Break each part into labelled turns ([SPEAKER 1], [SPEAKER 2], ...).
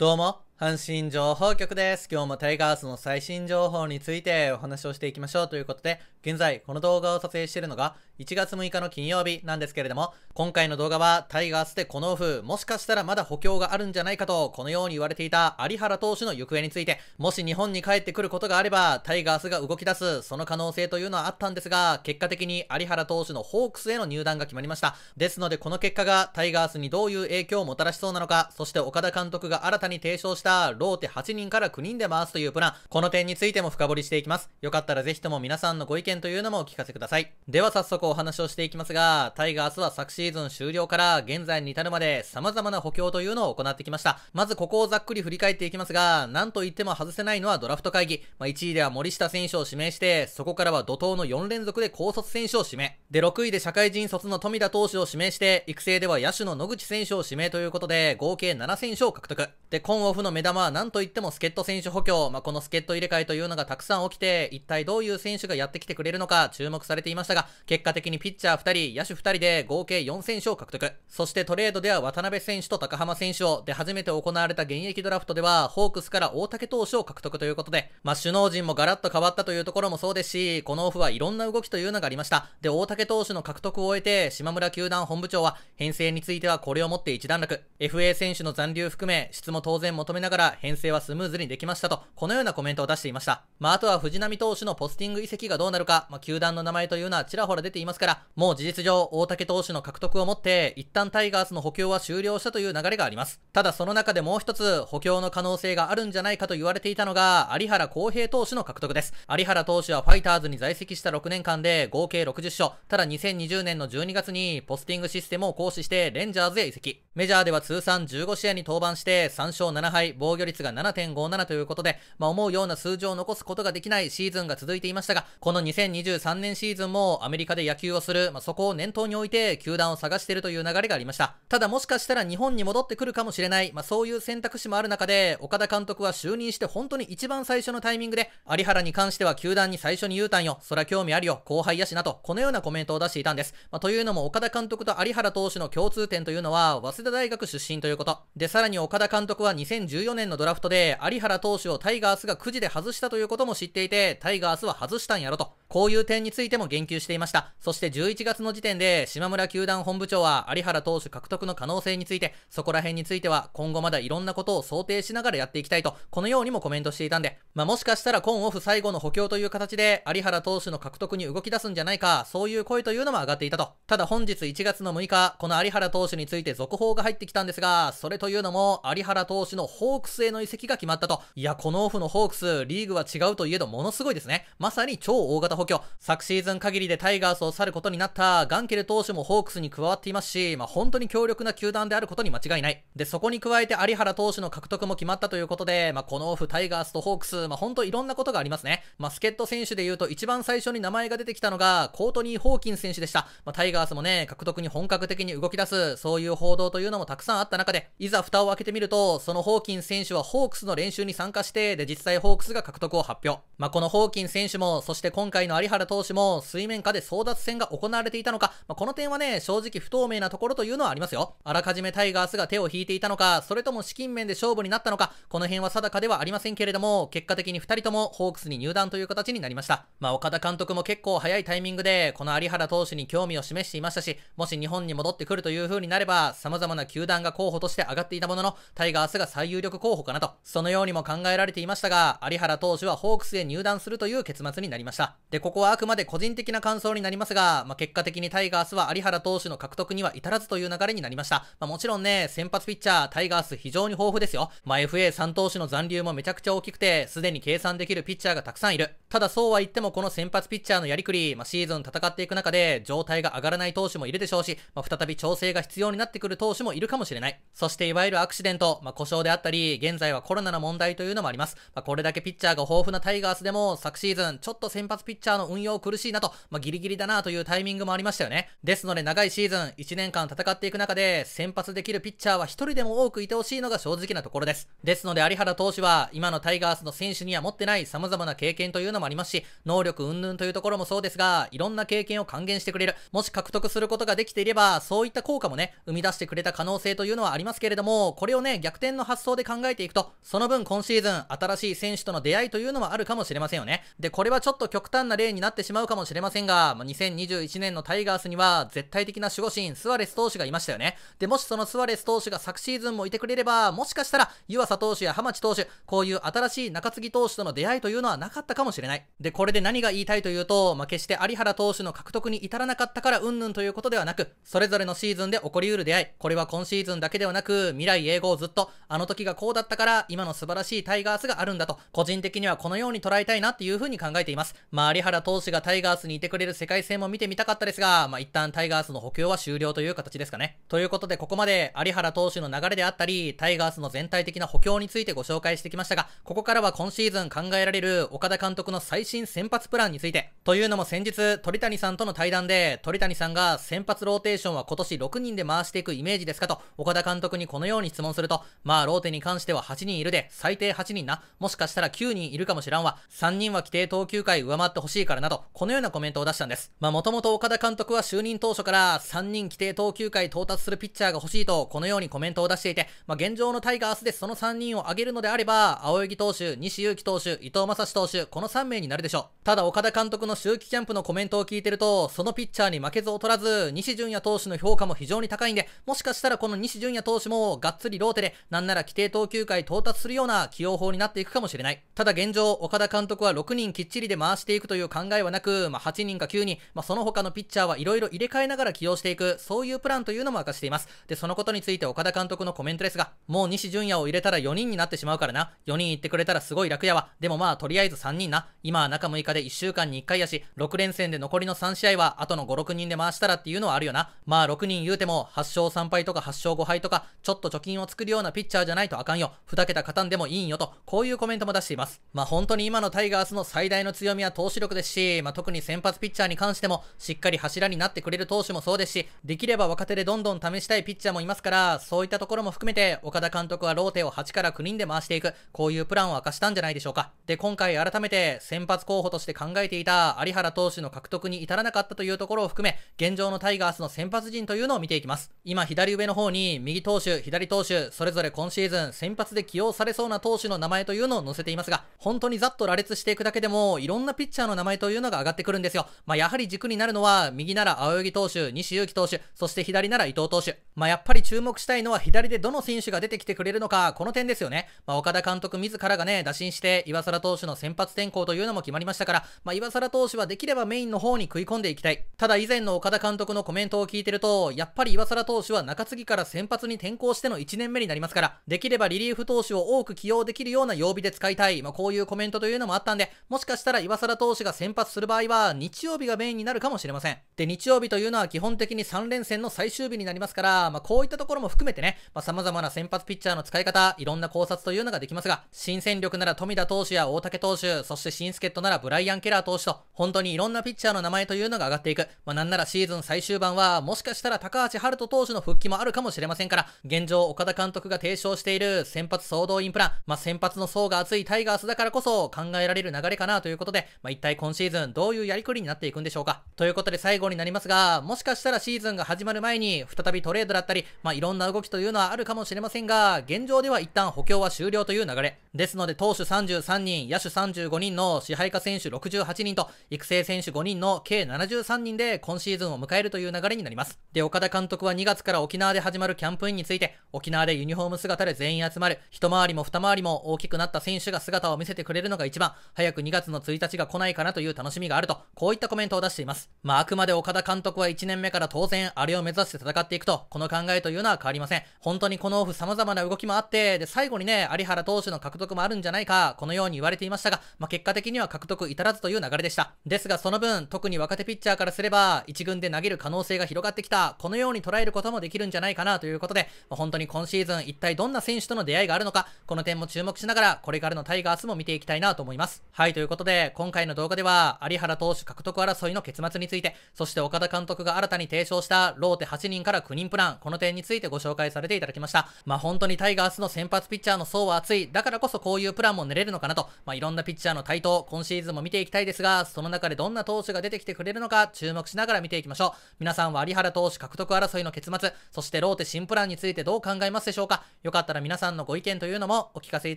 [SPEAKER 1] どうも、阪神情報局です。今日もタイガースの最新情報についてお話をしていきましょうということで、現在この動画を撮影しているのが1月6日の金曜日なんですけれども、今回の動画はタイガースでこのオフ、もしかしたらまだ補強があるんじゃないかと、このように言われていた有原投手の行方について、もし日本に帰ってくることがあれば、タイガースが動き出す、その可能性というのはあったんですが、結果的に有原投手のホークスへの入団が決まりました。ですのでこの結果がタイガースにどういう影響をもたらしそうなのか、そして岡田監督が新たに提唱したタローテ8人から9人で回すというプラン、この点についても深掘りしていきます。よかったらぜひとも皆さんのご意見というのもお聞かせください。では早速お話をしていきますが、タイガースは昨シーズン終了から現在に至るまで様々な補強というのを行ってきました。まずここをざっくり振り返っていきますが、なんといっても外せないのはドラフト会議。まあ、1位では森下選手を指名して、そこからは怒涛の4連続で高卒選手を指名。で、6位で社会人卒の富田投手を指名して、育成では野手の野口選手を指名ということで、合計7選手を獲得。で、今オフの目玉は何といっても助っ人選手補強、まあ、この助っ人入れ替えというのがたくさん起きて、一体どういう選手がやってきてくれるのか注目されていましたが、結果的にピッチャー2人、野手2人で合計4選手を獲得。そしてトレードでは渡辺選手と高浜選手を、で初めて行われた現役ドラフトでは、ホークスから大竹投手を獲得ということで、まあ、首脳陣もガラッと変わったというところもそうですし、このオフはいろんな動きというのがありました。で、大竹投手の獲得を終えて、島村球団本部長は、編成についてはこれをもって一段落。FA 選手の残留含め、質も当然求めなながら編成はスムーズにできましたと、このようなコメントを出していました。まあ、あとは藤浪投手のポスティング移籍がどうなるか、まあ、球団の名前というのはちらほら出ていますから、もう事実上、大竹投手の獲得をもって、一旦タイガースの補強は終了したという流れがあります。ただその中でもう一つ、補強の可能性があるんじゃないかと言われていたのが、有原康平投手の獲得です。有原投手はファイターズに在籍した6年間で、合計60勝、ただ2020年の12月にポスティングシステムを行使してレンジャーズへ移籍。メジャーでは通算15試合に登板して3勝7敗、防御率が7.57ということで、まあ、思うような数字を残すことができないシーズンが続いていましたが、この2023年シーズンもアメリカで野球をする、まあ、そこを念頭に置いて球団を探しているという流れがありました。ただもしかしたら日本に戻ってくるかもしれない、まあ、そういう選択肢もある中で、岡田監督は就任して本当に一番最初のタイミングで、有原に関しては球団に最初に言うたんよ、そら興味あるよ、後輩やしなと、このようなコメントを出していたんです。まあ、というのも岡田監督と有原投手の共通点というのは、早稲田田大学出身ということ。で、さらに岡田監督は2014年のドラフトで、有原投手をタイガースがくじで外したということも知っていて、タイガースは外したんやろと。こういう点についても言及していました。そして11月の時点で、島村球団本部長は有原投手獲得の可能性について、そこら辺については今後まだいろんなことを想定しながらやっていきたいと、このようにもコメントしていたんで、まあ、もしかしたら今オフ最後の補強という形で、有原投手の獲得に動き出すんじゃないか、そういう声というのも上がっていたと。ただ本日1月の6日、この有原投手について続報が入ってきたんですが、それというのも、有原投手のホークスへの移籍が決まったと。いや、このオフのホークス、リーグは違うといえどものすごいですね。まさに超大型補強、昨シーズン限りでタイガースを去ることになったガンケル投手もホークスに加わっていますし、まあ、本当に強力な球団であることに間違いない。で、そこに加えて有原投手の獲得も決まったということで、まあ、このオフタイガースとホークス、まあ、本当いろんなことがありますね。まあ、助っ人選手で言うと一番最初に名前が出てきたのが、コートニー・ホーキン選手でした。まあ、タイガースもね、獲得に本格的に動き出す、そういう報道というのもたくさんあった中で、いざ蓋を開けてみると、そのホーキン選手はホークスの練習に参加して、で、実際ホークスが獲得を発表。まあ、このホーキン選手も、そして今回のの有原投手も水面下で争奪戦が行われていたのか、まあ、この点はね、正直不透明なところというのはありますよ。あらかじめタイガースが手を引いていたのか、それとも資金面で勝負になったのか、この辺は定かではありませんけれども、結果的に2人ともホークスに入団という形になりました。まあ、岡田監督も結構早いタイミングで、この有原投手に興味を示していましたし、もし日本に戻ってくるという風になれば、様々な球団が候補として上がっていたものの、タイガースが最有力候補かなと、そのようにも考えられていましたが、有原投手はホークスへ入団するという結末になりました。で、で、ここはあくまで個人的な感想になりますが、まあ、結果的にタイガースは有原投手の獲得には至らずという流れになりました。まあ、もちろんね、先発ピッチャー、タイガース非常に豊富ですよ。まあ、FA3 投手の残留もめちゃくちゃ大きくて、すでに計算できるピッチャーがたくさんいる。ただそうは言ってもこの先発ピッチャーのやりくり、まあ、シーズン戦っていく中で、状態が上がらない投手もいるでしょうし、まあ、再び調整が必要になってくる投手もいるかもしれない。そして、いわゆるアクシデント、まあ、故障であったり、現在はコロナの問題というのもあります。まあ、これだけピッチャーが豊富なタイガースでも、昨シーズン、ちょっと先発ピッチャーターの運用苦しいなと、まあ、ギリギリだなというタイミングもありましたよね。ですので長いシーズン1年間戦っていく中で先発できるピッチャーは1人でも多くいてほしいのが正直なところです。ですので有原投手は今のタイガースの選手には持ってない様々な経験というのもありますし、能力云々というところもそうですが、いろんな経験を還元してくれる。もし獲得することができていれば、そういった効果もね、生み出してくれた可能性というのはありますけれども、これをね、逆転の発想で考えていくと、その分今シーズン新しい選手との出会いというのもあるかもしれませんよね。で、これはちょっと極端な例になってしまうかもしれませんが、2021年のタイガースには絶対的な守護神、スアレス投手がいましたよね。で、もしそのスアレス投手が昨シーズンもいてくれれば、もしかしたら湯浅投手や浜地投手、こういう新しい中継ぎ投手との出会いというのはなかったかもしれない。で、これで何が言いたいというと、まあ、決して有原投手の獲得に至らなかったから云々ということではなく、それぞれのシーズンで起こりうる出会い、これは今シーズンだけではなく、未来永劫ずっと、あの時がこうだったから、今の素晴らしいタイガースがあるんだと、個人的にはこのように捉えたいなっていうふうに考えています。まあ、有原原投手がタイガースにいてくれる世界戦も見てみたかったですが、まあ、一旦タイガースの補強は終了という形ですかね。ということで、ここまで有原投手の流れであったり、タイガースの全体的な補強についてご紹介してきましたが、ここからは今シーズン考えられる岡田監督の最新先発プランについて。というのも先日、鳥谷さんとの対談で、鳥谷さんが先発ローテーションは今年6人で回していくイメージですかと、岡田監督にこのように質問すると、まあ、ローテに関しては8人いるで、最低8人な、もしかしたら9人いるかもしらんわ、3人は規定投球回上回ってほしいしいからなど、このようなコメントを出したんです。まあ、もともと岡田監督は就任当初から3人規定投球回到達するピッチャーが欲しいと、このようにコメントを出していて、まあ、現状のタイガースでその3人を挙げるのであれば、青柳投手、西勇輝投手、伊藤正史投手、この3名になるでしょう。ただ、岡田監督の秋季キャンプのコメントを聞いてると、そのピッチャーに負けず劣らず、西純也投手の評価も非常に高いんで、もしかしたらこの西純也投手もがっつりローテで、なんなら規定投球回到達するような起用法になっていくかもしれない。ただ現状、岡田監督は6人きっちりで回していくというという考えはなく、まあ、8人か9人、まあ、その他のピッチャーはいろいろ入れ替えながら起用していく、そういうプランというのも明かしています。で、そのことについて岡田監督のコメントですが、もう西純也を入れたら4人になってしまうからな。4人行ってくれたらすごい楽やわ。でもまあ、とりあえず3人な。今は中6日で1週間に1回やし、6連戦で残りの3試合は、後の5、6人で回したらっていうのはあるよな。まあ、6人言うても、8勝3敗とか8勝5敗とか、ちょっと貯金を作るようなピッチャーじゃないとあかんよ。2桁勝たんでもいいんよと、こういうコメントも出しています。まあ、本当に今のタイガースの最大の強みは投手力ですし、まあ、特に先発ピッチャーに関しても、しっかり柱になってくれる投手もそうですし、できれば若手でどんどん試したいピッチャーもいますから、そういったところも含めて、岡田監督はローテを8から9人で回していく、こういうプランを明かしたんじゃないでしょうか。で、今回改めて、先発候補として考えていた有原投手の獲得に至らなかったというところを含め、現状のタイガースの先発陣というのを見ていきます。今、左上の方に、右投手、左投手、それぞれ今シーズン先発で起用されそうな投手の名前というのを載せていますが、本当にざっと羅列していくだけでも、いろんなピッチャーの名前というのが上がってくるんですよ。まあ、やはり軸になるのは、右なら青柳投手、西勇輝投手、そして左なら伊藤投手。まあ、やっぱり注目したいのは左でどの選手が出てきてくれるのか、この点ですよね。まあ、岡田監督自らがね、打診して、岩沢投手の先発転向というのも決まりましたから、まあ、岩沢投手はできればメインの方に食い込んでいきたい。ただ以前の岡田監督のコメントを聞いてると、やっぱり岩沢投手は中継ぎから先発に転向しての1年目になりますから、できればリリーフ投手を多く起用できるような曜日で使いたい。まあ、こういうコメントというのもあったんで、もしかしたら岩沢投手が先発する場合は、日曜日がメインになるかもしれません。で、日曜日というのは基本的に3連戦の最終日になりますから、まあ、こういったところも含めてね、まあ、様々な先発ピッチャーの使い方、いろんな考察というのができますが、新戦力なら富田投手や大竹投手、そして新助っ人ならブライアン・ケラー投手と、本当にいろんなピッチャーの名前というのが上がっていく。まあ、なんならシーズン最終盤は、もしかしたら高橋春人投手の復帰もあるかもしれませんから、現状岡田監督が提唱している先発総動員プラン、まあ、先発の層が厚いタイガースだからこそ考えられる流れかなということで、まあ、一体今シーズンどういうやりくりになっていくんでしょうか。ということで最後になりますが、もしかしたらシーズンが始まる前に、再びトレードだったり、まあ、いろんな動きというのはあるかもしれませんが、現状では一旦補強は終了という流れ。ですので、投手33人、野手35人の支配下選手68人と、育成選手5人の計73人で今シーズンを迎えるという流れになります。で、岡田監督は2月から沖縄で始まるキャンプインについて、沖縄でユニフォーム姿で全員集まる、一回りも二回りも大きくなった選手が姿を見せてくれるのが一番、早く2月の1日が来ないかなという楽しみがあると、こういったコメントを出しています。まあ、あくまで岡田監督は1年目から当然、あれを目指して戦っていくと、ここの考えというのは変わりません。本当にこのオフ様々な動きもあって、で、最後にね、有原投手の獲得もあるんじゃないか、このように言われていましたが、まあ、結果的には獲得至らずという流れでした。ですが、その分、特に若手ピッチャーからすれば、1軍で投げる可能性が広がってきた、このように捉えることもできるんじゃないかなということで、まあ、本当に今シーズン一体どんな選手との出会いがあるのか、この点も注目しながら、これからのタイガースも見ていきたいなと思います。はい、ということで、今回の動画では、有原投手獲得争いの結末について、そして岡田監督が新たに提唱したローテ8人から9人プラン、さん、この点についてご紹介されていただきました。まあ本当にタイガースの先発ピッチャーの層は厚い。だからこそこういうプランも練れるのかなと、まあいろんなピッチャーの台頭、今シーズンも見ていきたいですが、その中でどんな投手が出てきてくれるのか注目しながら見ていきましょう。皆さんは有原投手獲得争いの結末、そしてローテ新プランについてどう考えますでしょうかよかったら皆さんのご意見というのもお聞かせい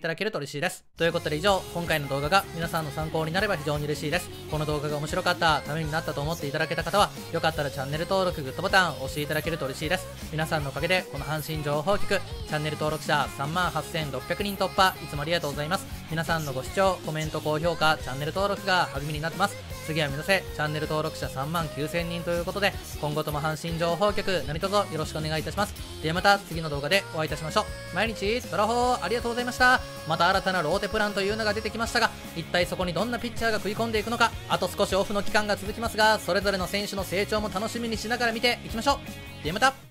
[SPEAKER 1] ただけると嬉しいです。ということで以上、今回の動画が皆さんの参考になれば非常に嬉しいです。この動画が面白かった、ためになったと思っていただけた方は、よかったらチャンネル登録、グッドボタン押していただけると嬉しいです。皆さんのおかげでこの阪神情報局チャンネル登録者3万8600人突破いつもありがとうございます皆さんのご視聴コメント高評価チャンネル登録が励みになってます次は目指せチャンネル登録者3万9000人ということで今後とも阪神情報局何卒よろしくお願いいたしますではまた次の動画でお会いいたしましょう毎日ドラホーありがとうございましたまた新たなローテプランというのが出てきましたが一体そこにどんなピッチャーが食い込んでいくのかあと少しオフの期間が続きますがそれぞれの選手の成長も楽しみにしながら見ていきましょうではまた